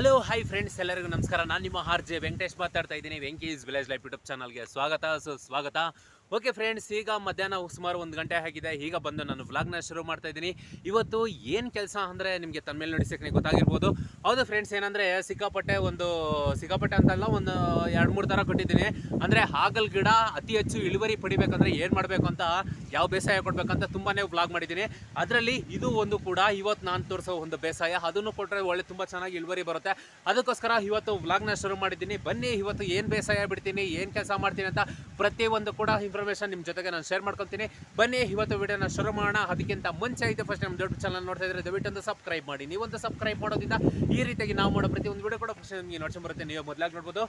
hello hi friends ಎಲ್ಲರಿಗೂ ನಮಸ್ಕಾರ ನಾನು ನಿಮ್ಮ ಆರ್ ಜೆ ವೆಂಕಟೇಶ್ ಮಾತಾಡ್ತಾ ಇದ್ದೀನಿ ವೆಂಕೀಸ್ ವಿಲೇಜ್ ಲೈಫ್ ಯೂಟ್ಯೂಬ್ ಚಾನಲ್ಗೆ ಸ್ವಾಗತ ಸ್ವಾಗತ ಓಕೆ ಫ್ರೆಂಡ್ಸ್ ಈಗ ಮಧ್ಯಾಹ್ನ ಸುಮಾರು ಒಂದು ಗಂಟೆ ಆಗಿದೆ ಈಗ ಬಂದು ನಾನು ವ್ಲಾಗ್ನ ಶುರು ಮಾಡ್ತಾ ಇದ್ದೀನಿ ಇವತ್ತು ಏನು ಕೆಲಸ ಅಂದರೆ ನಿಮಗೆ ತನ್ನ ಮೇಲೆ ನೋಡಿ ಗೊತ್ತಾಗಿರ್ಬೋದು ಹೌದು ಫ್ರೆಂಡ್ಸ್ ಏನಂದರೆ ಸಿಕ್ಕಾಪಟ್ಟೆ ಒಂದು ಸಿಕ್ಕಾಪಟ್ಟೆ ಅಂತಲ್ಲ ಒಂದು ಎರಡು ಮೂರು ಥರ ಕೊಟ್ಟಿದ್ದೀನಿ ಅಂದರೆ ಹಾಗಲ್ ಗಿಡ ಅತಿ ಹೆಚ್ಚು ಇಳುವರಿ ಪಡಿಬೇಕಂದ್ರೆ ಏನು ಮಾಡಬೇಕು ಅಂತ ಯಾವ ಬೇಸಾಯ ಕೊಡಬೇಕಂತ ತುಂಬಾ ವ್ಲಾಗ್ ಮಾಡಿದ್ದೀನಿ ಅದರಲ್ಲಿ ಇದು ಒಂದು ಕೂಡ ಇವತ್ತು ನಾನು ತೋರಿಸೋ ಒಂದು ಬೇಸಾಯ ಅದನ್ನು ಕೊಟ್ಟರೆ ಒಳ್ಳೆ ತುಂಬ ಚೆನ್ನಾಗಿ ಇಳುವರಿ ಬರುತ್ತೆ ಅದಕ್ಕೋಸ್ಕರ ಇವತ್ತು ವ್ಲಾಗ್ನ ಶುರು ಮಾಡಿದ್ದೀನಿ ಬನ್ನಿ ಇವತ್ತು ಏನು ಬೇಸಾಯ ಬಿಡ್ತೀನಿ ಏನು ಕೆಲಸ ಮಾಡ್ತೀನಿ ಅಂತ ಪ್ರತಿಯೊಂದು ಕೂಡ ಇನ್ಫಾರ್ಮೇಶನ್ ನಿಮ್ಮ ಜೊತೆಗೆ ನಾನು ಶೇರ್ ಮಾಡ್ಕೊತೀನಿ ಬನ್ನಿ ಇವತ್ತು ವಿಡಿಯೋನ ಶುರು ಮಾಡೋಣ ಅದಕ್ಕಿಂತ ಮುಂಚೆ ಇದೆ ಫಸ್ಟ್ ನಮ್ಮ ದೊಡ್ಡ ಚಾನಲ್ ನೋಡ್ತಾ ಇದ್ರೆ ದಯವಿಟ್ಟು ಸಬ್ಸ್ಕ್ರೈಬ್ ಮಾಡಿ ನೀವೊಂದು ಸಬ್ಸ್ಕ್ರೈಬ್ ಮಾಡೋದ್ರಿಂದ ಈ ರೀತಿಯಾಗಿ ನಾವು ಮಾಡೋ ಒಂದು ವಿಡಿಯೋ ಕೂಡ ಫಸ್ಟ್ ನಿಮಗೆ ನೋಡ್ಸ್ಕೊಂಡು ಬರುತ್ತೆ ನೀವು ಮೊದಲಾಗಿ ನೋಡ್ಬೋದು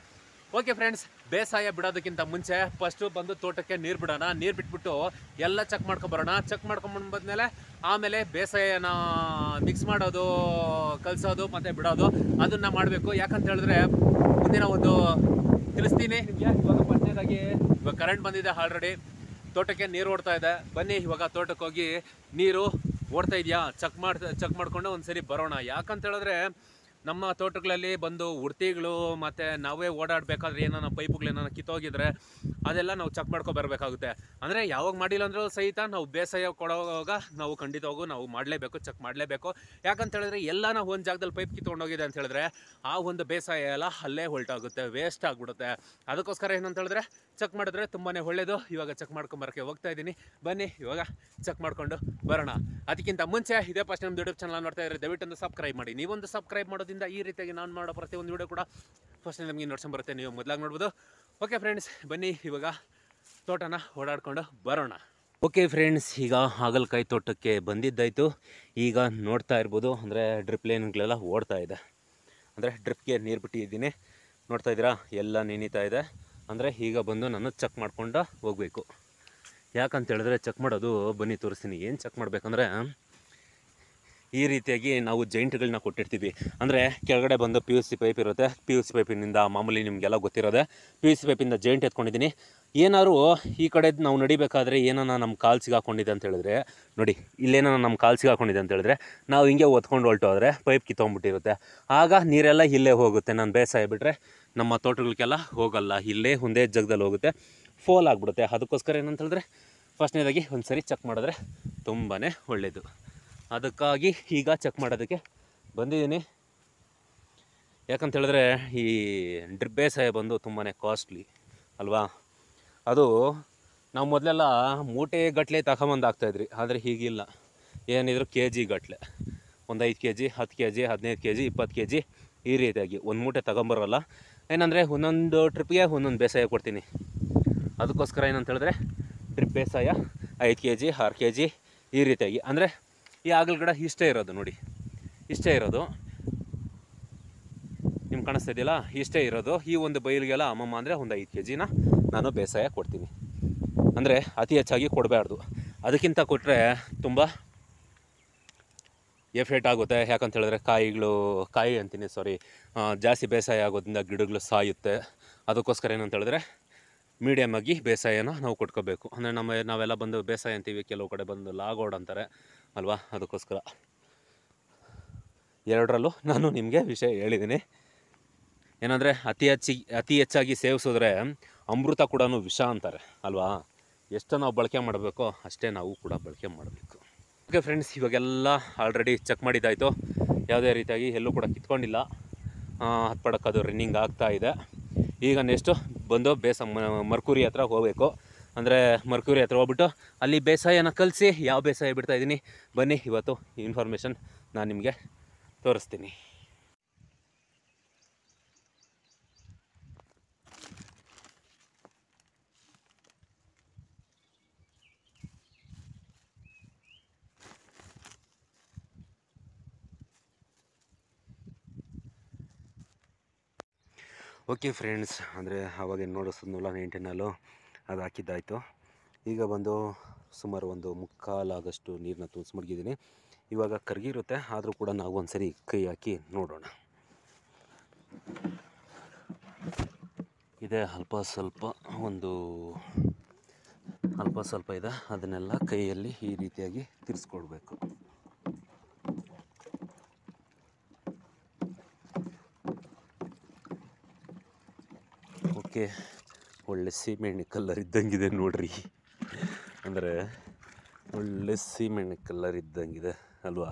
ಓಕೆ ಫ್ರೆಂಡ್ಸ್ ಬೇಸಾಯ ಬಿಡೋದಕ್ಕಿಂತ ಮುಂಚೆ ಫಸ್ಟು ಬಂದು ತೋಟಕ್ಕೆ ನೀರು ಬಿಡೋಣ ನೀರು ಬಿಟ್ಬಿಟ್ಟು ಎಲ್ಲ ಚೆಕ್ ಮಾಡ್ಕೊಂಬರೋಣ ಚೆಕ್ ಬಂದಮೇಲೆ ಆಮೇಲೆ ಬೇಸಾಯನ ಮಿಕ್ಸ್ ಮಾಡೋದು ಕಲಿಸೋದು ಮತ್ತು ಬಿಡೋದು ಅದನ್ನು ಮಾಡಬೇಕು ಯಾಕಂತ ಹೇಳಿದ್ರೆ ಮುಂದಿನ ಒಂದು ತಿಳಿಸ್ತೀನಿ ಇವಾಗ ಪಟ್ಟನೇದಾಗಿ ಇವಾಗ ಕರೆಂಟ್ ಬಂದಿದೆ ಆಲ್ರೆಡಿ ತೋಟಕ್ಕೆ ನೀರು ಓಡ್ತಾ ಇದೆ ಬನ್ನಿ ಇವಾಗ ತೋಟಕ್ಕೆ ಹೋಗಿ ನೀರು ಓಡ್ತಾ ಇದೆಯಾ ಚೆಕ್ ಮಾಡಿ ಚೆಕ್ ಮಾಡಿಕೊಂಡು ಒಂದು ಬರೋಣ ಯಾಕಂತ ಹೇಳಿದ್ರೆ ನಮ್ಮ ತೋಟಗಳಲ್ಲಿ ಬಂದು ಉಡ್ತಿಗಳು ಮತ್ತು ನಾವೇ ಓಡಾಡಬೇಕಾದ್ರೆ ಏನಾನ ಪೈಪುಗಳು ಏನಾನ ಕಿತ್ತೋಗಿದ್ರೆ ಅದೆಲ್ಲ ನಾವು ಚೆಕ್ ಮಾಡ್ಕೊಬರ್ಬೇಕಾಗುತ್ತೆ ಅಂದರೆ ಯಾವಾಗ ಮಾಡಿಲ್ಲ ಅಂದರೂ ಸಹಿತ ನಾವು ಬೇಸಾಯ ಕೊಡೋವಾಗ ನಾವು ಖಂಡಿತವಾಗೂ ನಾವು ಮಾಡಲೇಬೇಕು ಚೆಕ್ ಮಾಡಲೇಬೇಕು ಯಾಕಂತ ಹೇಳಿದ್ರೆ ಎಲ್ಲ ನಾವು ಒಂದು ಜಾಗದಲ್ಲಿ ಪೈಪ್ ಕಿತ್ಕೊಂಡೋಗಿದೆ ಅಂತ ಹೇಳಿದ್ರೆ ಆ ಒಂದು ಬೇಸಾಯ ಎಲ್ಲ ಅಲ್ಲೇ ಹೊಲ್ಟಾಗುತ್ತೆ ವೇಸ್ಟ್ ಆಗಿಬಿಡುತ್ತೆ ಅದಕ್ಕೋಸ್ಕರ ಏನಂತ ಹೇಳಿದ್ರೆ ಚೆಕ್ ಮಾಡಿದ್ರೆ ತುಂಬಾ ಒಳ್ಳೇದು ಇವಾಗ ಚೆಕ್ ಮಾಡ್ಕೊಂಬರೋಕ್ಕೆ ಹೋಗ್ತಾ ಇದ್ದೀನಿ ಬನ್ನಿ ಇವಾಗ ಚೆಕ್ ಮಾಡಿಕೊಂಡು ಬರೋಣ ಅದಕ್ಕಿಂತ ಮುಂಚೆ ಇದೇ ಫಸ್ಟ್ ನಮ್ಮ ಯೂಟ್ಯೂಬ್ ಚಾನಲ್ ನೋಡ್ತಾ ಇದ್ರೆ ದಯವಿಟ್ಟು ಒಂದು ಸಬ್ಸ್ಕ್ರೈಬ್ ಮಾಡಿ ನೀವೊಂದು ಸಬ್ಸ್ಕ್ರೈಬ್ ಮಾಡೋದು ಕಾರಣದಿಂದ ಈ ರೀತಿಯಾಗಿ ನಾನು ಮಾಡೋ ಪ್ರತಿ ಒಂದು ವೀಡಿಯೋ ಕೂಡ ಫಸ್ಟ್ ನಮಗೆ ನೋಡ್ಸೊಂಡು ಬರುತ್ತೆ ನೀವು ಮೊದಲಾಗಿ ನೋಡ್ಬೋದು ಓಕೆ ಫ್ರೆಂಡ್ಸ್ ಬನ್ನಿ ಇವಾಗ ತೋಟನ ಓಡಾಡ್ಕೊಂಡು ಬರೋಣ ಓಕೆ ಫ್ರೆಂಡ್ಸ್ ಈಗ ಹಾಗಲಕಾಯಿ ತೋಟಕ್ಕೆ ಬಂದಿದ್ದಾಯಿತು ಈಗ ನೋಡ್ತಾ ಇರ್ಬೋದು ಅಂದರೆ ಡ್ರಿಪ್ ಲೈನ್ಗಳೆಲ್ಲ ಓಡ್ತಾ ಇದೆ ಅಂದರೆ ಡ್ರಿಪ್ಗೆ ನೀರು ಬಿಟ್ಟಿದ್ದೀನಿ ನೋಡ್ತಾ ಇದ್ದೀರಾ ಎಲ್ಲ ನೆನೀತಾ ಇದೆ ಅಂದರೆ ಈಗ ಬಂದು ನಾನು ಚೆಕ್ ಮಾಡ್ಕೊಂಡು ಹೋಗಬೇಕು ಯಾಕಂತೇಳಿದ್ರೆ ಚೆಕ್ ಮಾಡೋದು ಬನ್ನಿ ತೋರಿಸ್ತೀನಿ ಏನು ಚೆಕ್ ಮಾಡಬೇಕಂದ್ರೆ ಈ ರೀತಿಯಾಗಿ ನಾವು ಜೈಂಟ್ಗಳನ್ನ ಕೊಟ್ಟಿರ್ತೀವಿ ಅಂದರೆ ಕೆಳಗಡೆ ಬಂದು ಪಿ ಯು ಸಿ ಪೈಪ್ ಇರುತ್ತೆ ಪಿ ಯು ಸಿ ಪೈಪಿನಿಂದ ಮಾಮೂಲಿ ನಿಮಗೆಲ್ಲ ಗೊತ್ತಿರೋದೆ ಪಿ ಯು ಸಿ ಪೈಪಿಂದ ಜೈಂಟ್ ಎತ್ಕೊಂಡಿದ್ದೀನಿ ಏನಾದರೂ ಈ ಕಡೆ ನಾವು ನಡಿಬೇಕಾದ್ರೆ ಏನಾನ ನಮ್ಮ ಕಾಲು ಹಾಕ್ಕೊಂಡಿದೆ ಅಂತ ಹೇಳಿದ್ರೆ ನೋಡಿ ಇಲ್ಲೇನೋ ನಮ್ಮ ಕಾಲು ಹಾಕ್ಕೊಂಡಿದೆ ಅಂತ ಹೇಳಿದ್ರೆ ನಾವು ಹಿಂಗೆ ಒತ್ಕೊಂಡು ಹೊರಟೋದ್ರೆ ಪೈಪ್ ಕಿತ್ತೊಂಬಿಟ್ಟಿರುತ್ತೆ ಆಗ ನೀರೆಲ್ಲ ಇಲ್ಲೇ ಹೋಗುತ್ತೆ ನಾನು ಬೇಸಾಯ ಬಿಟ್ಟರೆ ನಮ್ಮ ತೋಟಗಳಿಗೆಲ್ಲ ಹೋಗಲ್ಲ ಇಲ್ಲೇ ಒಂದೇ ಜಗದಲ್ಲಿ ಹೋಗುತ್ತೆ ಫೋಲ್ ಆಗಿಬಿಡುತ್ತೆ ಅದಕ್ಕೋಸ್ಕರ ಏನಂತ ಹೇಳಿದ್ರೆ ಫಸ್ಟ್ನೇದಾಗಿ ಒಂದು ಸರಿ ಚೆಕ್ ಮಾಡಿದ್ರೆ ತುಂಬಾ ಒಳ್ಳೆಯದು ಅದಕ್ಕಾಗಿ ಈಗ ಚೆಕ್ ಮಾಡೋದಕ್ಕೆ ಬಂದಿದ್ದೀನಿ ಯಾಕಂತೇಳಿದ್ರೆ ಈ ಡ್ರಿಪ್ ಬೇಸಾಯ ಬಂದು ತುಂಬಾ ಕಾಸ್ಟ್ಲಿ ಅಲ್ವಾ ಅದು ನಾವು ಮೊದಲೆಲ್ಲ ಮೂಟೆ ಗಟ್ಟಲೆ ತಗೊಂಬಂದು ಆಗ್ತಾಯಿದ್ರಿ ಆದರೆ ಹೀಗಿಲ್ಲ ಏನಿದ್ರು ಕೆ ಜಿ ಗಟ್ಟಲೆ ಒಂದು ಐದು ಕೆ ಜಿ ಹತ್ತು ಕೆ ಜಿ ಹದಿನೈದು ಕೆ ಜಿ ಇಪ್ಪತ್ತು ಕೆ ಜಿ ಈ ರೀತಿಯಾಗಿ ಒಂದು ಮೂಟೆ ತಗೊಂಬರೋಲ್ಲ ಏನಂದರೆ ಒಂದೊಂದು ಟ್ರಿಪ್ಗೆ ಒಂದೊಂದು ಬೇಸಾಯ ಕೊಡ್ತೀನಿ ಅದಕ್ಕೋಸ್ಕರ ಏನಂತ ಹೇಳಿದ್ರೆ ಡ್ರಿಪ್ ಬೇಸಾಯ ಐದು ಕೆ ಜಿ ಆರು ಕೆ ಜಿ ಈ ರೀತಿಯಾಗಿ ಅಂದರೆ ಈ ಆಗಲ್ ಗಿಡ ಇಷ್ಟೇ ಇರೋದು ನೋಡಿ ಇಷ್ಟೇ ಇರೋದು ನಿಮ್ಗೆ ಕಾಣಿಸ್ತಾ ಇದೆಯಲ್ಲ ಇಷ್ಟೇ ಇರೋದು ಈ ಒಂದು ಬೈಲಿಗೆಲ್ಲ ಅಮ್ಮಮ್ಮ ಅಂದರೆ ಒಂದು ಐದು ಕೆ ಜಿನ ನಾನು ಬೇಸಾಯ ಕೊಡ್ತೀನಿ ಅಂದರೆ ಅತಿ ಹೆಚ್ಚಾಗಿ ಕೊಡಬಾರ್ದು ಅದಕ್ಕಿಂತ ಕೊಟ್ಟರೆ ತುಂಬ ಎಫೆಕ್ಟ್ ಆಗುತ್ತೆ ಯಾಕಂತೇಳಿದ್ರೆ ಹೇಳಿದ್ರೆ ಕಾಯಿಗಳು ಕಾಯಿ ಅಂತೀನಿ ಸಾರಿ ಜಾಸ್ತಿ ಬೇಸಾಯ ಆಗೋದ್ರಿಂದ ಗಿಡಗಳು ಸಾಯುತ್ತೆ ಅದಕ್ಕೋಸ್ಕರ ಏನಂತ ಹೇಳಿದ್ರೆ ಮೀಡಿಯಮ್ ಆಗಿ ಬೇಸಾಯನ ನಾವು ಕೊಟ್ಕೋಬೇಕು ಅಂದರೆ ನಮ್ಮ ನಾವೆಲ್ಲ ಬಂದು ಬೇಸಾಯ ಅಂತೀವಿ ಕೆಲವು ಕಡೆ ಬಂದು ಲಾಗೋಡ್ ಅಂತಾರೆ ಅಲ್ವಾ ಅದಕ್ಕೋಸ್ಕರ ಎರಡರಲ್ಲೂ ನಾನು ನಿಮಗೆ ವಿಷಯ ಹೇಳಿದ್ದೀನಿ ಏನಂದರೆ ಅತಿ ಹೆಚ್ಚಿ ಅತಿ ಹೆಚ್ಚಾಗಿ ಸೇವಿಸಿದ್ರೆ ಅಮೃತ ಕೂಡ ವಿಷ ಅಂತಾರೆ ಅಲ್ವಾ ಎಷ್ಟು ನಾವು ಬಳಕೆ ಮಾಡಬೇಕೋ ಅಷ್ಟೇ ನಾವು ಕೂಡ ಬಳಕೆ ಮಾಡಬೇಕು ಓಕೆ ಫ್ರೆಂಡ್ಸ್ ಇವಾಗೆಲ್ಲ ಆಲ್ರೆಡಿ ಚೆಕ್ ಮಾಡಿದ್ದಾಯಿತು ಯಾವುದೇ ರೀತಿಯಾಗಿ ಎಲ್ಲೂ ಕೂಡ ಕಿತ್ಕೊಂಡಿಲ್ಲ ಹತ್ತು ಅದು ರನ್ನಿಂಗ್ ಆಗ್ತಾ ಇದೆ ಈಗ ನೆಕ್ಸ್ಟು ಬಂದು ಬೇಸ ಮರ್ಕುರಿ ಹತ್ರ ಹೋಗಬೇಕು ಅಂದರೆ ಮರ್ಕೂರಿ ಹತ್ರ ಹೋಗ್ಬಿಟ್ಟು ಅಲ್ಲಿ ಬೇಸಾಯನ ಕಲಿಸಿ ಯಾವ ಬೇಸಾಯ ಬಿಡ್ತಾ ಇದ್ದೀನಿ ಬನ್ನಿ ಇವತ್ತು ಇನ್ಫಾರ್ಮೇಷನ್ ನಾನು ನಿಮಗೆ ತೋರಿಸ್ತೀನಿ ಓಕೆ ಫ್ರೆಂಡ್ಸ್ ಅಂದರೆ ಆವಾಗ ಏನು ನೈಂಟಿನಲ್ಲೂ ನೈನ್ ಅದು ಹಾಕಿದ್ದಾಯಿತು ಈಗ ಬಂದು ಸುಮಾರು ಒಂದು ಮುಕ್ಕಾಲಾಗಷ್ಟು ನೀರನ್ನ ತುಂಬಿಸಿ ಮಡಗಿದ್ದೀನಿ ಇವಾಗ ಕರಗಿರುತ್ತೆ ಆದರೂ ಕೂಡ ನಾವು ಒಂದು ಸರಿ ಕೈ ಹಾಕಿ ನೋಡೋಣ ಇದೆ ಅಲ್ಪ ಸ್ವಲ್ಪ ಒಂದು ಅಲ್ಪ ಸ್ವಲ್ಪ ಇದೆ ಅದನ್ನೆಲ್ಲ ಕೈಯಲ್ಲಿ ಈ ರೀತಿಯಾಗಿ ತಿರ್ಸ್ಕೊಡ್ಬೇಕು ಓಕೆ ಒಳ್ಳೆ ಸೀಮೆಣ್ಣೆ ಕಲ್ಲರ್ ಇದ್ದಂಗಿದೆ ನೋಡ್ರಿ ಅಂದರೆ ಒಳ್ಳೆ ಸೀಮೆಣ್ಣೆ ಕಲ್ಲರ್ ಇದ್ದಂಗಿದೆ ಅಲ್ವಾ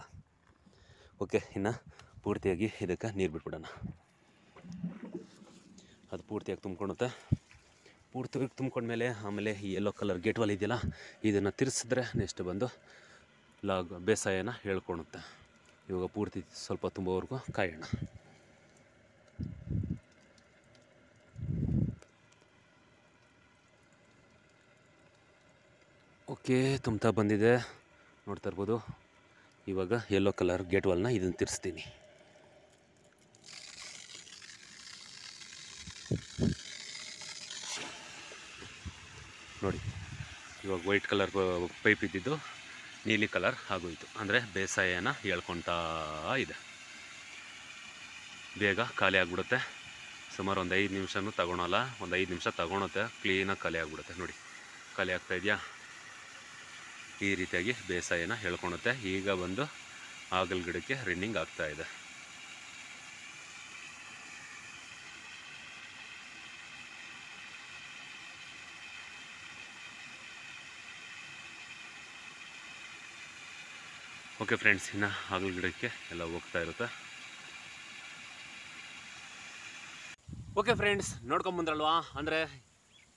ಓಕೆ ಇನ್ನು ಪೂರ್ತಿಯಾಗಿ ಇದಕ್ಕೆ ನೀರು ಬಿಟ್ಬಿಡೋಣ ಅದು ಪೂರ್ತಿಯಾಗಿ ತುಂಬ್ಕೊಳುತ್ತೆ ಪೂರ್ತಿಯಾಗಿ ತುಂಬ್ಕೊಂಡ್ಮೇಲೆ ಆಮೇಲೆ ಈ ಯೆಲ್ಲೋ ಕಲರ್ ಗೇಟ್ ವಾಲ್ ಇದೆಯಲ್ಲ ಇದನ್ನು ತಿರ್ಸಿದ್ರೆ ನೆಕ್ಸ್ಟ್ ಬಂದು ಲಾಗ್ ಬೇಸಾಯನ ಹೇಳ್ಕೊಳುತ್ತೆ ಇವಾಗ ಪೂರ್ತಿ ಸ್ವಲ್ಪ ತುಂಬೋವರೆಗೂ ಕಾಯೋಣ ಓಕೆ ತುಂಬ್ತಾ ಬಂದಿದೆ ನೋಡ್ತಾ ಇರ್ಬೋದು ಇವಾಗ ಯೆಲ್ಲೋ ಕಲರ್ ಗೇಟ್ ವಾಲ್ನ ಇದನ್ನು ತಿರ್ಸ್ತೀನಿ ನೋಡಿ ಇವಾಗ ವೈಟ್ ಕಲರ್ ಪೈಪ್ ಇದ್ದಿದ್ದು ನೀಲಿ ಕಲರ್ ಆಗೋಯಿತು ಅಂದರೆ ಬೇಸಾಯನ ಹೇಳ್ಕೊತಾ ಇದೆ ಬೇಗ ಖಾಲಿ ಆಗಿಬಿಡುತ್ತೆ ಸುಮಾರು ಒಂದು ಐದು ನಿಮಿಷನೂ ತಗೊಳಲ್ಲ ಒಂದು ಐದು ನಿಮಿಷ ತಗೊಳುತ್ತೆ ಕ್ಲೀನಾಗಿ ಖಾಲಿ ಆಗಿಬಿಡುತ್ತೆ ನೋಡಿ ಖಾಲಿ ಆಗ್ತಾ ಈ ರೀತಿಯಾಗಿ ಬೇಸಾಯನ ಹೇಳ್ಕೊಳುತ್ತೆ ಈಗ ಬಂದು ಆಗಲ್ ಗಿಡಕ್ಕೆ ರಿನ್ನಿಂಗ್ ಆಗ್ತಾ ಇದೆ ಓಕೆ ಫ್ರೆಂಡ್ಸ್ ಇನ್ನು ಆಗಲ್ ಗಿಡಕ್ಕೆ ಎಲ್ಲ ಹೋಗ್ತಾ ಇರುತ್ತೆ ಓಕೆ ಫ್ರೆಂಡ್ಸ್ ನೋಡ್ಕೊಂಬಂದ್ರಲ್ವಾ ಅಂದರೆ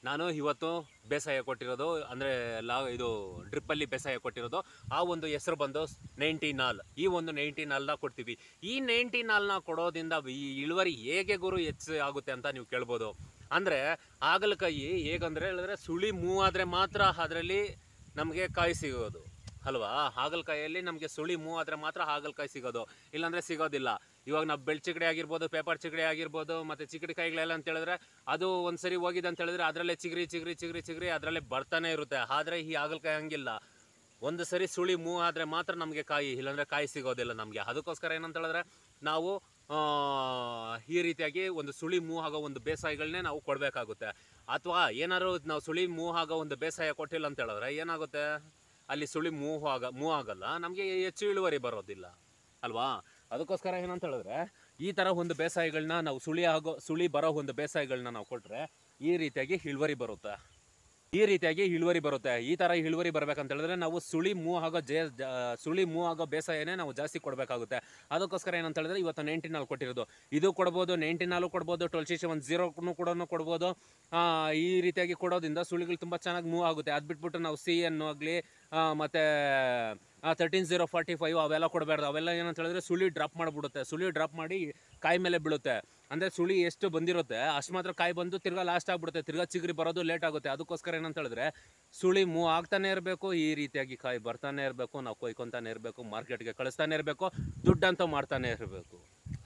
ನಾನು ಇವತ್ತು ಬೇಸಾಯ ಕೊಟ್ಟಿರೋದು ಅಂದರೆ ಲಾ ಇದು ಡ್ರಿಪ್ಪಲ್ಲಿ ಬೇಸಾಯ ಕೊಟ್ಟಿರೋದು ಆ ಒಂದು ಹೆಸರು ಬಂದು ನೈಂಟಿ ನಾಲ್ ಈ ಒಂದು ನೈಂಟಿ ನಾಲ್ನ ಕೊಡ್ತೀವಿ ಈ ನೈಂಟಿ ನಾಲ್ನ ಕೊಡೋದ್ರಿಂದ ಈ ಇಳುವರಿ ಹೇಗೆ ಗುರು ಹೆಚ್ಚು ಆಗುತ್ತೆ ಅಂತ ನೀವು ಕೇಳ್ಬೋದು ಅಂದರೆ ಹಾಗಲಕಾಯಿ ಹೇಗಂದರೆ ಹೇಳಿದ್ರೆ ಸುಳಿ ಮೂವಾದರೆ ಮಾತ್ರ ಅದರಲ್ಲಿ ನಮಗೆ ಕಾಯಿ ಸಿಗೋದು ಅಲ್ವಾ ಹಾಗಲಕಾಯಲ್ಲಿ ನಮಗೆ ಸುಳಿ ಮೂವಾದರೆ ಮಾತ್ರ ಹಾಗಲಕಾಯಿ ಸಿಗೋದು ಇಲ್ಲಾಂದರೆ ಸಿಗೋದಿಲ್ಲ ಇವಾಗ ನಾವು ಬೆಳ್ ಚಿಕಡೆ ಆಗಿರ್ಬೋದು ಪೇಪರ್ ಚಿಕಡೆ ಆಗಿರ್ಬೋದು ಮತ್ತು ಚಿಕಡಿ ಕಾಯಿಗಳೆಲ್ಲ ಅಂತ ಹೇಳಿದ್ರೆ ಅದು ಒಂದ್ಸರಿ ಹೋಗಿದೆ ಅಂತ ಹೇಳಿದ್ರೆ ಅದರಲ್ಲೇ ಚಿಗ್ರಿ ಚಿಗ್ರಿ ಚಿಗರಿ ಚಿಗ್ರಿ ಅದರಲ್ಲೇ ಬರ್ತಾನೆ ಇರುತ್ತೆ ಆದರೆ ಈ ಕಾಯಿ ಹಂಗಿಲ್ಲ ಒಂದು ಸರಿ ಸುಳಿ ಮೂ ಆದರೆ ಮಾತ್ರ ನಮಗೆ ಕಾಯಿ ಇಲ್ಲಾಂದರೆ ಕಾಯಿ ಸಿಗೋದಿಲ್ಲ ನಮಗೆ ಅದಕ್ಕೋಸ್ಕರ ಏನಂತ ಹೇಳಿದ್ರೆ ನಾವು ಈ ರೀತಿಯಾಗಿ ಒಂದು ಸುಳಿ ಮೂ ಆಗೋ ಒಂದು ಬೇಸಾಯಗಳನ್ನೇ ನಾವು ಕೊಡಬೇಕಾಗುತ್ತೆ ಅಥವಾ ಏನಾದ್ರು ನಾವು ಸುಳಿ ಮೂ ಆಗೋ ಒಂದು ಬೇಸಾಯ ಕೊಟ್ಟಿಲ್ಲ ಅಂತ ಹೇಳಿದ್ರೆ ಏನಾಗುತ್ತೆ ಅಲ್ಲಿ ಸುಳಿ ಮೂ ಆಗ ಮೂ ಆಗಲ್ಲ ನಮಗೆ ಹೆಚ್ಚು ಇಳುವರಿ ಬರೋದಿಲ್ಲ ಅಲ್ವಾ ಅದಕ್ಕೋಸ್ಕರ ಏನಂತ ಹೇಳಿದ್ರೆ ಈ ಥರ ಒಂದು ಬೇಸಾಯಗಳನ್ನ ನಾವು ಸುಳಿ ಆಗೋ ಸುಳಿ ಬರೋ ಒಂದು ಬೇಸಾಯಿಗಳನ್ನ ನಾವು ಕೊಟ್ಟರೆ ಈ ರೀತಿಯಾಗಿ ಇಳುವರಿ ಬರುತ್ತೆ ಈ ರೀತಿಯಾಗಿ ಇಳುವರಿ ಬರುತ್ತೆ ಈ ಥರ ಇಳುವರಿ ಬರಬೇಕಂತ ಹೇಳಿದ್ರೆ ನಾವು ಸುಳಿ ಮೂವ್ ಆಗೋ ಜೇ ಸುಳಿ ಮೂ ಆಗೋ ಬೇಸಾಯನೇ ನಾವು ಜಾಸ್ತಿ ಕೊಡಬೇಕಾಗುತ್ತೆ ಅದಕ್ಕೋಸ್ಕರ ಏನಂತ ಹೇಳಿದ್ರೆ ಇವತ್ತು ನಾಲ್ಕು ಕೊಟ್ಟಿರೋದು ಇದು ಕೊಡ್ಬೋದು ನಾಲ್ಕು ಕೊಡ್ಬೋದು ಟ್ವೆಲ್ ಸಿಕ್ಸ್ ಒನ್ ಝೀರೋನು ಕೂಡ ಕೊಡ್ಬೋದು ಈ ರೀತಿಯಾಗಿ ಕೊಡೋದ್ರಿಂದ ಸುಳಿಗಳು ತುಂಬ ಚೆನ್ನಾಗಿ ಮೂವ್ ಆಗುತ್ತೆ ಅದು ಬಿಟ್ಬಿಟ್ಟು ನಾವು ಸಿ ಎನ್ ಆಗಲಿ ಮತ್ತು ತರ್ಟೀನ್ ಜೀರೋ ಫಾರ್ಟಿ ಫೈವ್ ಅವೆಲ್ಲ ಕೊಡಬಾರ್ದು ಅವೆಲ್ಲ ಏನಂತ ಹೇಳಿದ್ರೆ ಸುಳಿ ಡ್ರಾಪ್ ಮಾಡಿಬಿಡುತ್ತೆ ಸುಳಿ ಡ್ರಾಪ್ ಮಾಡಿ ಕಾಯಿ ಮೇಲೆ ಬೀಳುತ್ತೆ ಅಂದರೆ ಸುಳಿ ಎಷ್ಟು ಬಂದಿರುತ್ತೆ ಅಷ್ಟು ಮಾತ್ರ ಕಾಯಿ ಬಂದು ತಿರ್ಗಾ ಲಾಸ್ಟ್ ಆಗಿಬಿಡುತ್ತೆ ತಿರ್ಗಾ ಚಿಗ್ರಿ ಬರೋದು ಲೇಟ್ ಆಗುತ್ತೆ ಅದಕ್ಕೋಸ್ಕರ ಏನಂತ ಹೇಳಿದ್ರೆ ಸುಳಿ ಮೂವ್ ಆಗ್ತಾನೆ ಇರಬೇಕು ಈ ರೀತಿಯಾಗಿ ಕಾಯಿ ಬರ್ತಾನೆ ಇರಬೇಕು ನಾವು ಕೊಯ್ಕೊತಾನೆ ಇರಬೇಕು ಮಾರ್ಕೆಟ್ಗೆ ಕಳಿಸ್ತಾನೆ ಇರಬೇಕು ದುಡ್ಡಂತೂ ಮಾಡ್ತಾನೆ ಇರಬೇಕು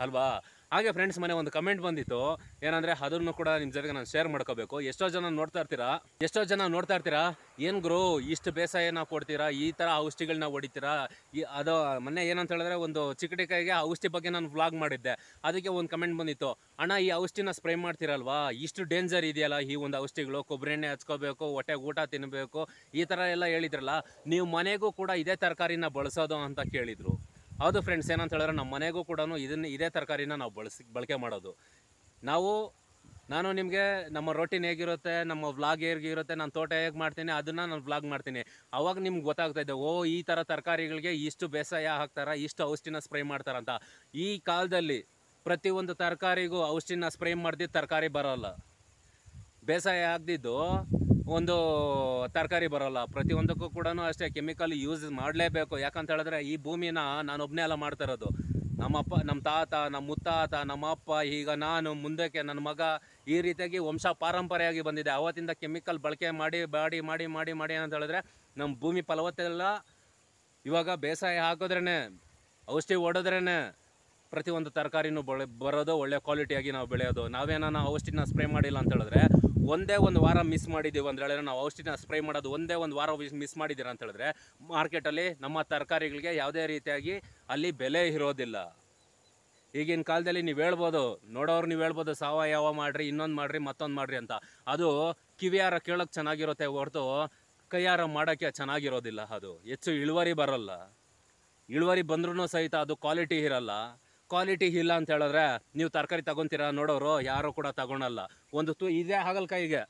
ಅಲ್ವಾ ಹಾಗೆ ಫ್ರೆಂಡ್ಸ್ ಮನೆ ಒಂದು ಕಮೆಂಟ್ ಬಂದಿತ್ತು ಏನಂದರೆ ಅದನ್ನು ಕೂಡ ನಿಮ್ಮ ಜೊತೆಗೆ ನಾನು ಶೇರ್ ಮಾಡ್ಕೋಬೇಕು ಎಷ್ಟೋ ಜನ ನೋಡ್ತಾ ಇರ್ತೀರಾ ಎಷ್ಟೋ ಜನ ನೋಡ್ತಾ ಇರ್ತೀರಾ ಏನು ಗುರು ಇಷ್ಟು ಬೇಸಾಯ ನಾವು ಕೊಡ್ತೀರಾ ಈ ಥರ ಔಷಧಿಗಳನ್ನ ಹೊಡಿತೀರಾ ಈ ಅದು ಮೊನ್ನೆ ಏನಂತ ಹೇಳಿದ್ರೆ ಒಂದು ಚಿಕ್ಕಟಿಕಾಯಿಗೆ ಔಷಧಿ ಬಗ್ಗೆ ನಾನು ವ್ಲಾಗ್ ಮಾಡಿದ್ದೆ ಅದಕ್ಕೆ ಒಂದು ಕಮೆಂಟ್ ಬಂದಿತ್ತು ಅಣ್ಣ ಈ ಔಷಧಿನ ಸ್ಪ್ರೇ ಮಾಡ್ತೀರಲ್ವಾ ಇಷ್ಟು ಡೇಂಜರ್ ಇದೆಯಲ್ಲ ಈ ಒಂದು ಔಷಧಿಗಳು ಕೊಬ್ಬರಿ ಎಣ್ಣೆ ಹಚ್ಕೋಬೇಕು ಹೊಟ್ಟೆಗೆ ಊಟ ತಿನ್ನಬೇಕು ಈ ಥರ ಎಲ್ಲ ಹೇಳಿದ್ರಲ್ಲ ನೀವು ಮನೆಗೂ ಕೂಡ ಇದೇ ತರಕಾರಿನ ಬಳಸೋದು ಅಂತ ಕೇಳಿದರು ಹೌದು ಫ್ರೆಂಡ್ಸ್ ಏನಂತ ಹೇಳಿದ್ರೆ ನಮ್ಮ ಮನೆಗೂ ಕೂಡ ಇದನ್ನು ಇದೇ ತರಕಾರಿನ ನಾವು ಬಳಸಿ ಬಳಕೆ ಮಾಡೋದು ನಾವು ನಾನು ನಿಮಗೆ ನಮ್ಮ ರೊಟೀನ್ ಹೇಗಿರುತ್ತೆ ನಮ್ಮ ವ್ಲಾಗ್ ಹೇಗಿರುತ್ತೆ ನಾನು ತೋಟ ಹೇಗೆ ಮಾಡ್ತೀನಿ ಅದನ್ನು ನಾನು ವ್ಲಾಗ್ ಮಾಡ್ತೀನಿ ಅವಾಗ ನಿಮ್ಗೆ ಗೊತ್ತಾಗ್ತಾ ಇದೆ ಓ ಈ ಥರ ತರಕಾರಿಗಳಿಗೆ ಇಷ್ಟು ಬೇಸಾಯ ಹಾಕ್ತಾರೆ ಇಷ್ಟು ಔಷಧಿನ ಸ್ಪ್ರೇ ಮಾಡ್ತಾರಂತ ಈ ಕಾಲದಲ್ಲಿ ಪ್ರತಿಯೊಂದು ತರಕಾರಿಗೂ ಔಷಧಿನ ಸ್ಪ್ರೇ ಮಾಡಿದ್ದು ತರಕಾರಿ ಬರೋಲ್ಲ ಬೇಸಾಯ ಆಗ್ದಿದ್ದು ಒಂದು ತರಕಾರಿ ಬರೋಲ್ಲ ಪ್ರತಿಯೊಂದಕ್ಕೂ ಕೂಡ ಅಷ್ಟೇ ಕೆಮಿಕಲ್ ಯೂಸ್ ಮಾಡಲೇಬೇಕು ಯಾಕಂತ ಹೇಳಿದ್ರೆ ಈ ಭೂಮಿನ ನಾನೊಬ್ಬನೇ ಎಲ್ಲ ಮಾಡ್ತಾ ಇರೋದು ನಮ್ಮಪ್ಪ ನಮ್ಮ ತಾತ ನಮ್ಮ ಮುತ್ತಾತ ನಮ್ಮ ಅಪ್ಪ ಈಗ ನಾನು ಮುಂದಕ್ಕೆ ನನ್ನ ಮಗ ಈ ರೀತಿಯಾಗಿ ವಂಶ ಪಾರಂಪರೆಯಾಗಿ ಬಂದಿದೆ ಅವತ್ತಿಂದ ಕೆಮಿಕಲ್ ಬಳಕೆ ಮಾಡಿ ಮಾಡಿ ಮಾಡಿ ಮಾಡಿ ಮಾಡಿ ಅಂತ ಹೇಳಿದ್ರೆ ನಮ್ಮ ಭೂಮಿ ಫಲವತ್ತೆಲ್ಲ ಇವಾಗ ಬೇಸಾಯ ಹಾಕಿದ್ರೇ ಔಷಧಿ ಹೊಡೆದ್ರೇ ಪ್ರತಿಯೊಂದು ತರಕಾರಿನೂ ಬರೋದು ಒಳ್ಳೆ ಕ್ವಾಲಿಟಿಯಾಗಿ ನಾವು ಬೆಳೆಯೋದು ನಾವೇನಾನ ಔಷಧಿನ ಸ್ಪ್ರೇ ಮಾಡಿಲ್ಲ ಅಂತ ಹೇಳಿದ್ರೆ ಒಂದೇ ಒಂದು ವಾರ ಮಿಸ್ ಮಾಡಿದ್ದೀವಿ ಅಂತ ಹೇಳಿದ್ರೆ ನಾವು ಔಷಧಿನ ಸ್ಪ್ರೇ ಮಾಡೋದು ಒಂದೇ ಒಂದು ವಾರ ಮಿಸ್ ಮಾಡಿದ್ದೀರಾ ಅಂತ ಹೇಳಿದ್ರೆ ಮಾರ್ಕೆಟಲ್ಲಿ ನಮ್ಮ ತರಕಾರಿಗಳಿಗೆ ಯಾವುದೇ ರೀತಿಯಾಗಿ ಅಲ್ಲಿ ಬೆಲೆ ಇರೋದಿಲ್ಲ ಈಗಿನ ಕಾಲದಲ್ಲಿ ನೀವು ಹೇಳ್ಬೋದು ನೋಡೋರು ನೀವು ಹೇಳ್ಬೋದು ಸಾವಯವ ಮಾಡಿರಿ ಇನ್ನೊಂದು ಮಾಡಿರಿ ಮತ್ತೊಂದು ಮಾಡಿರಿ ಅಂತ ಅದು ಕಿವಿಯಾರ ಕೇಳೋಕ್ಕೆ ಚೆನ್ನಾಗಿರುತ್ತೆ ಹೊರತು ಕೈಯಾರ ಮಾಡೋಕ್ಕೆ ಚೆನ್ನಾಗಿರೋದಿಲ್ಲ ಅದು ಹೆಚ್ಚು ಇಳುವರಿ ಬರೋಲ್ಲ ಇಳುವರಿ ಬಂದ್ರೂ ಸಹಿತ ಅದು ಕ್ವಾಲಿಟಿ ಇರಲ್ಲ ಕ್ವಾಲಿಟಿ ಇಲ್ಲ ಅಂತ ಹೇಳಿದ್ರೆ ನೀವು ತರಕಾರಿ ತಗೊಂತೀರಾ ನೋಡೋರು ಯಾರೂ ಕೂಡ ತಗೊಳಲ್ಲ ಒಂದು ತು ಇದೇ ಹಾಗಲಕಾಯಿಗೆ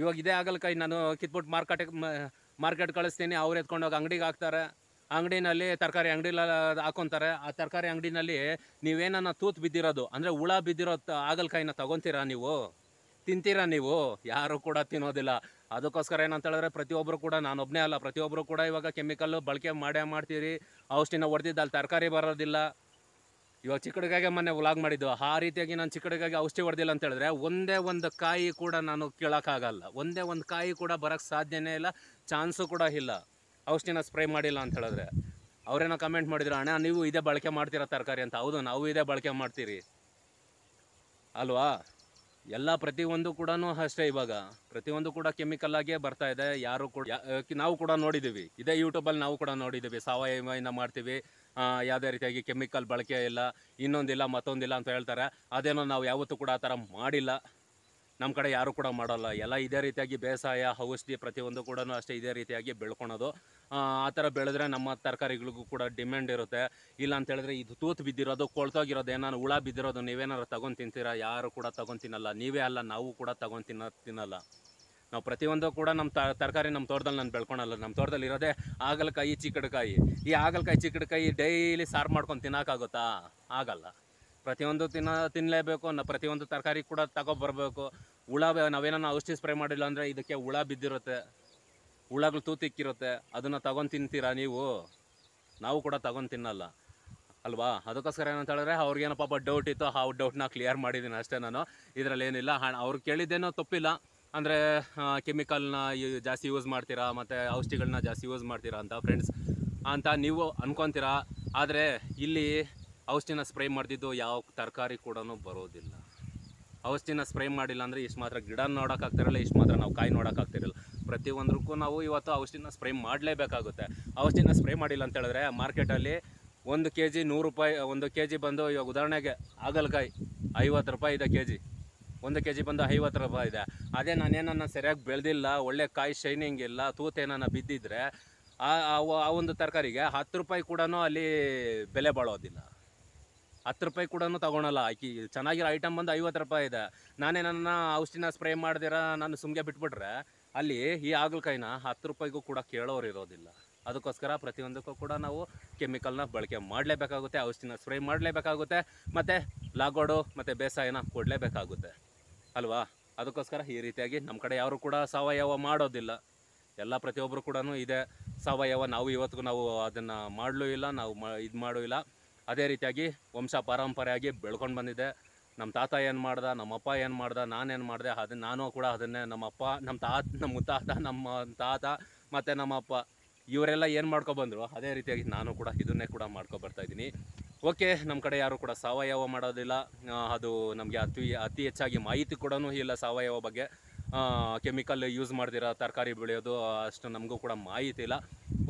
ಇವಾಗ ಇದೇ ಹಾಗಲಕಾಯಿ ನಾನು ಕಿತ್ಬಿಟ್ಟು ಮಾರ್ಕೆಟಿಗೆ ಮಾರ್ಕೆಟ್ ಕಳಿಸ್ತೀನಿ ಅವ್ರು ಎತ್ಕೊಂಡೋಗಿ ಅಂಗಡಿಗೆ ಹಾಕ್ತಾರೆ ಅಂಗಡಿನಲ್ಲಿ ತರಕಾರಿ ಅಂಗಡಿಲ ಹಾಕೊತಾರೆ ಆ ತರಕಾರಿ ಅಂಗಡಿನಲ್ಲಿ ನೀವೇನ ತೂತು ಬಿದ್ದಿರೋದು ಅಂದರೆ ಹುಳ ಬಿದ್ದಿರೋ ಹಾಗಲ್ಕಾಯಿನ ತಗೊತೀರಾ ನೀವು ತಿಂತೀರಾ ನೀವು ಯಾರು ಕೂಡ ತಿನ್ನೋದಿಲ್ಲ ಅದಕ್ಕೋಸ್ಕರ ಏನಂತ ಹೇಳಿದ್ರೆ ಪ್ರತಿಯೊಬ್ಬರು ಕೂಡ ನಾನೊಬ್ಬನೇ ಅಲ್ಲ ಪ್ರತಿಯೊಬ್ಬರು ಕೂಡ ಇವಾಗ ಕೆಮಿಕಲ್ಲು ಬಳಕೆ ಮಾಡೇ ಮಾಡ್ತೀರಿ ಔಷಧಿನ ಹೊಡೆದಿದ್ದಲ್ಲಿ ತರಕಾರಿ ಬರೋದಿಲ್ಲ ಇವಾಗ ಚಿಕ್ಕಡಿಗಾಗೆ ಮೊನ್ನೆ ವ್ಲಾಗ್ ಮಾಡಿದ್ದು ಆ ರೀತಿಯಾಗಿ ನಾನು ಚಿಕ್ಕಡಿಗಾಗಿ ಔಷಧಿ ಹೊಡೆದಿಲ್ಲ ಅಂತ ಹೇಳಿದ್ರೆ ಒಂದೇ ಒಂದು ಕಾಯಿ ಕೂಡ ನಾನು ಕೇಳೋಕ್ಕಾಗಲ್ಲ ಒಂದೇ ಒಂದು ಕಾಯಿ ಕೂಡ ಬರೋಕ್ಕೆ ಸಾಧ್ಯನೇ ಇಲ್ಲ ಚಾನ್ಸು ಕೂಡ ಇಲ್ಲ ಔಷಧಿನ ಸ್ಪ್ರೇ ಮಾಡಿಲ್ಲ ಅಂತ ಹೇಳಿದ್ರೆ ಅವರೇನೋ ಕಮೆಂಟ್ ಮಾಡಿದ್ರು ಅಣ್ಣ ನೀವು ಇದೇ ಬಳಕೆ ಮಾಡ್ತೀರಾ ತರಕಾರಿ ಅಂತ ಹೌದು ನಾವು ಇದೇ ಬಳಕೆ ಮಾಡ್ತೀರಿ ಅಲ್ವಾ ಎಲ್ಲ ಪ್ರತಿಯೊಂದು ಕೂಡ ಅಷ್ಟೇ ಇವಾಗ ಪ್ರತಿಯೊಂದು ಕೂಡ ಕೆಮಿಕಲ್ ಆಗಿ ಬರ್ತಾ ಇದೆ ಯಾರು ಕೂಡ ನಾವು ಕೂಡ ನೋಡಿದ್ದೀವಿ ಇದೇ ಯೂಟ್ಯೂಬಲ್ಲಿ ನಾವು ಕೂಡ ನೋಡಿದ್ದೀವಿ ಸಾವಯವ ಮಾಡ್ತೀವಿ ಯಾವುದೇ ರೀತಿಯಾಗಿ ಕೆಮಿಕಲ್ ಬಳಕೆ ಇಲ್ಲ ಇನ್ನೊಂದಿಲ್ಲ ಮತ್ತೊಂದಿಲ್ಲ ಅಂತ ಹೇಳ್ತಾರೆ ಅದೇನೋ ನಾವು ಯಾವತ್ತೂ ಕೂಡ ಆ ಥರ ಮಾಡಿಲ್ಲ ನಮ್ಮ ಕಡೆ ಯಾರೂ ಕೂಡ ಮಾಡೋಲ್ಲ ಎಲ್ಲ ಇದೇ ರೀತಿಯಾಗಿ ಬೇಸಾಯ ಔಷಧಿ ಪ್ರತಿಯೊಂದು ಕೂಡ ಅಷ್ಟೇ ಇದೇ ರೀತಿಯಾಗಿ ಬೆಳ್ಕೊಳೋದು ಆ ಥರ ಬೆಳೆದ್ರೆ ನಮ್ಮ ತರಕಾರಿಗಳಿಗೂ ಕೂಡ ಡಿಮ್ಯಾಂಡ್ ಇರುತ್ತೆ ಇಲ್ಲ ಅಂತ ಹೇಳಿದ್ರೆ ಇದು ತೂತು ಬಿದ್ದಿರೋದು ಕೊಳ್ತೋಗಿರೋದು ಏನಾರು ಹುಳ ಬಿದ್ದಿರೋದು ನೀವೇನಾರು ತಗೊಂಡು ತಿಂತೀರಾ ಯಾರು ಕೂಡ ತಗೊಂಡು ತಿನ್ನಲ್ಲ ನೀವೇ ಅಲ್ಲ ನಾವು ಕೂಡ ತಗೊಂಡು ತಿನ್ನ ತಿನ್ನಲ್ಲ ನಾವು ಪ್ರತಿಯೊಂದು ಕೂಡ ನಮ್ಮ ತರಕಾರಿ ನಮ್ಮ ತೋಟದಲ್ಲಿ ನಾನು ಬೆಳ್ಕೊಳಲ್ಲ ನಮ್ಮ ತೋಟದಲ್ಲಿ ಇರೋದೇ ಹಾಗಲಕಾಯಿ ಚಿಕ್ಕಡಕಾಯಿ ಈ ಹಾಗಲಕಾಯಿ ಚಿಕ್ಕಡಕಾಯಿ ಡೈಲಿ ಸಾರು ಮಾಡ್ಕೊಂಡು ತಿನ್ನೋಕ್ಕಾಗುತ್ತಾ ಆಗಲ್ಲ ಪ್ರತಿಯೊಂದು ತಿನ್ನ ತಿನ್ನಲೇಬೇಕು ನಾವು ಪ್ರತಿಯೊಂದು ತರಕಾರಿ ಕೂಡ ತಗೊಬರ್ಬೇಕು ಹುಳ ನಾವೇನೋ ಔಷಧಿ ಸ್ಪ್ರೇ ಮಾಡಿಲ್ಲ ಅಂದರೆ ಇದಕ್ಕೆ ಹುಳ ಬಿದ್ದಿರುತ್ತೆ ಹುಳಗಳು ತೂತಿಕ್ಕಿರುತ್ತೆ ಅದನ್ನು ತಗೊಂಡು ತಿಂತೀರಾ ನೀವು ನಾವು ಕೂಡ ತಗೊಂಡು ತಿನ್ನಲ್ಲ ಅಲ್ವಾ ಅದಕ್ಕೋಸ್ಕರ ಏನಂತ ಹೇಳಿದ್ರೆ ಅವ್ರಿಗೇನೋ ಪಾಪ ಡೌಟ್ ಇತ್ತು ಆ ಡೌಟ್ನ ಕ್ಲಿಯರ್ ಮಾಡಿದ್ದೀನಿ ಅಷ್ಟೇ ನಾನು ಇದರಲ್ಲಿ ಏನಿಲ್ಲ ಹಣ ಅವ್ರು ಕೇಳಿದ್ದೇನೋ ತಪ್ಪಿಲ್ಲ ಅಂದರೆ ಕೆಮಿಕಲ್ನ ಜಾಸ್ತಿ ಯೂಸ್ ಮಾಡ್ತೀರಾ ಮತ್ತು ಔಷಧಿಗಳನ್ನ ಜಾಸ್ತಿ ಯೂಸ್ ಮಾಡ್ತೀರಾ ಅಂತ ಫ್ರೆಂಡ್ಸ್ ಅಂತ ನೀವು ಅಂದ್ಕೊತೀರಾ ಆದರೆ ಇಲ್ಲಿ ಔಷಧಿನ ಸ್ಪ್ರೇ ಮಾಡಿದ್ದು ಯಾವ ತರಕಾರಿ ಕೂಡ ಬರೋದಿಲ್ಲ ಔಷಧಿನ ಸ್ಪ್ರೇ ಮಾಡಿಲ್ಲ ಅಂದರೆ ಇಷ್ಟು ಮಾತ್ರ ಗಿಡ ನೋಡೋಕ್ಕಾಗ್ತಿರಲ್ಲ ಇಷ್ಟು ಮಾತ್ರ ನಾವು ಕಾಯಿ ನೋಡೋಕ್ಕಾಗ್ತಿರಲ್ಲ ಪ್ರತಿಯೊಂದಕ್ಕೂ ನಾವು ಇವತ್ತು ಔಷಧಿನ ಸ್ಪ್ರೇ ಮಾಡಲೇಬೇಕಾಗುತ್ತೆ ಔಷಧಿನ ಸ್ಪ್ರೇ ಮಾಡಿಲ್ಲ ಅಂತ ಹೇಳಿದ್ರೆ ಮಾರ್ಕೆಟಲ್ಲಿ ಒಂದು ಕೆ ಜಿ ನೂರು ರೂಪಾಯಿ ಒಂದು ಕೆ ಜಿ ಬಂದು ಇವಾಗ ಉದಾಹರಣೆಗೆ ಹಾಗಲಕಾಯಿ ಐವತ್ತು ರೂಪಾಯಿ ಇದೆ ಕೆ ಜಿ ಒಂದು ಕೆ ಜಿ ಬಂದು ಐವತ್ತು ರೂಪಾಯಿ ಇದೆ ಅದೇ ನಾನೇನನ್ನ ಸರಿಯಾಗಿ ಬೆಳೆದಿಲ್ಲ ಒಳ್ಳೆ ಕಾಯಿ ಶೈನಿಂಗ್ ಇಲ್ಲ ತೂತೇನ ಬಿದ್ದಿದ್ರೆ ಆ ಆ ಒಂದು ತರಕಾರಿಗೆ ಹತ್ತು ರೂಪಾಯಿ ಕೂಡ ಅಲ್ಲಿ ಬೆಲೆ ಬಾಳೋದಿಲ್ಲ ಹತ್ತು ರೂಪಾಯಿ ಕೂಡ ತೊಗೊಳಲ್ಲ ಆಕಿ ಚೆನ್ನಾಗಿರೋ ಐಟಮ್ ಬಂದು ಐವತ್ತು ರೂಪಾಯಿ ಇದೆ ನಾನೇ ಔಷಧಿನ ಸ್ಪ್ರೇ ಮಾಡ್ದಿರ ನಾನು ಸುಮ್ಮನೆ ಬಿಟ್ಬಿಟ್ರೆ ಅಲ್ಲಿ ಈ ಆಗಲಕಾಯಿನ ಹತ್ತು ರೂಪಾಯಿಗೂ ಕೂಡ ಕೇಳೋರು ಇರೋದಿಲ್ಲ ಅದಕ್ಕೋಸ್ಕರ ಪ್ರತಿಯೊಂದಕ್ಕೂ ಕೂಡ ನಾವು ಕೆಮಿಕಲ್ನ ಬಳಕೆ ಮಾಡಲೇಬೇಕಾಗುತ್ತೆ ಔಷಧಿನ ಸ್ಪ್ರೇ ಮಾಡಲೇಬೇಕಾಗುತ್ತೆ ಮತ್ತು ಲಾಗೋಡು ಮತ್ತು ಬೇಸಾಯನ ಕೊಡಲೇಬೇಕಾಗುತ್ತೆ ಅಲ್ವಾ ಅದಕ್ಕೋಸ್ಕರ ಈ ರೀತಿಯಾಗಿ ನಮ್ಮ ಕಡೆ ಯಾರು ಕೂಡ ಸಾವಯವ ಮಾಡೋದಿಲ್ಲ ಎಲ್ಲ ಪ್ರತಿಯೊಬ್ಬರು ಕೂಡ ಇದೆ ಸಾವಯವ ನಾವು ಇವತ್ತಿಗೂ ನಾವು ಅದನ್ನು ಮಾಡಲೂ ಇಲ್ಲ ನಾವು ಮ ಇದು ಮಾಡೂ ಇಲ್ಲ ಅದೇ ರೀತಿಯಾಗಿ ವಂಶ ಪರಂಪರೆಯಾಗಿ ಬೆಳ್ಕೊಂಡು ಬಂದಿದೆ ನಮ್ಮ ತಾತ ಏನು ಮಾಡ್ದ ನಮ್ಮ ಅಪ್ಪ ಏನು ಮಾಡ್ದೆ ನಾನೇನು ಮಾಡಿದೆ ಅದನ್ನ ನಾನು ಕೂಡ ಅದನ್ನೇ ನಮ್ಮ ಅಪ್ಪ ನಮ್ಮ ತಾತ ನಮ್ಮ ತಾತ ನಮ್ಮ ತಾತ ಮತ್ತು ನಮ್ಮ ಅಪ್ಪ ಇವರೆಲ್ಲ ಏನು ಮಾಡ್ಕೊಬಂದರು ಅದೇ ರೀತಿಯಾಗಿ ನಾನು ಕೂಡ ಇದನ್ನೇ ಕೂಡ ಮಾಡ್ಕೊಬರ್ತಾಯಿದ್ದೀನಿ ಓಕೆ ನಮ್ಮ ಕಡೆ ಯಾರು ಕೂಡ ಸಾವಯವ ಮಾಡೋದಿಲ್ಲ ಅದು ನಮಗೆ ಅತಿ ಅತಿ ಹೆಚ್ಚಾಗಿ ಮಾಹಿತಿ ಕೂಡ ಇಲ್ಲ ಸಾವಯವ ಬಗ್ಗೆ ಕೆಮಿಕಲ್ ಯೂಸ್ ಮಾಡ್ದಿರ ತರಕಾರಿ ಬೆಳೆಯೋದು ಅಷ್ಟು ನಮಗೂ ಕೂಡ ಮಾಹಿತಿ ಇಲ್ಲ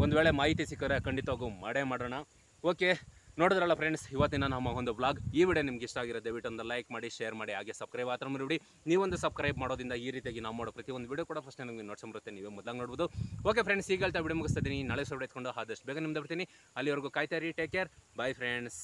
ಒಂದು ವೇಳೆ ಮಾಹಿತಿ ಸಿಕ್ಕರೆ ಖಂಡಿತವಾಗೂ ಮಾಡೇ ಮಾಡೋಣ ಓಕೆ ನೋಡಿದ್ರಲ್ಲ ಫ್ರೆಂಡ್ಸ್ ಇವತ್ತಿನ ನಮ್ಮ ಒಂದು ಬ್ಲಾಗ್ ಈ ವಿಡಿಯೋ ನಿಮ್ಗೆ ಇಷ್ಟ ಆಗಿರೋ ದಯವಿಟ್ಟು ಒಂದು ಲೈಕ್ ಮಾಡಿ ಶೇರ್ ಮಾಡಿ ಹಾಗೆ ಸಬ್ಸ್ಕ್ರೈಬ್ ಆತರ ನೀವು ನೀವೊಂದು ಸಬ್ಸ್ಕ್ರೈಬ್ ಮಾಡೋದಿಂದ ಈ ರೀತಿಯಾಗಿ ನಾವು ಮಾಡೋ ಪ್ರತಿಯೊಂದು ವಿಡಿಯೋ ಕೂಡ ಫಸ್ಟ್ ನಿಮಗೆ ನೋಡ್ಸಂ ಬರುತ್ತೆ ನೀವೇ ನೋಡ್ಬೋದು ಓಕೆ ಫ್ರೆಂಡ್ಸ್ ಈಗ ಹೇಳ್ತಾ ವಿಡಿಯೋ ಮುಗಿಸ್ತಿದ್ದೀನಿ ನಾಳೆ ಸೊಡೆ ಎತ್ಕೊಂಡು ಆದಷ್ಟು ಬೇಗ ನಿಮ್ದು ಬರ್ತೀನಿ ಅಲ್ಲಿವರೆಗೂ ಕಾಯ್ತಾ ರೀ ಟೇಕ್ ಕೇರ್ ಬೈ ಫ್ರೆಂಡ್ಸ್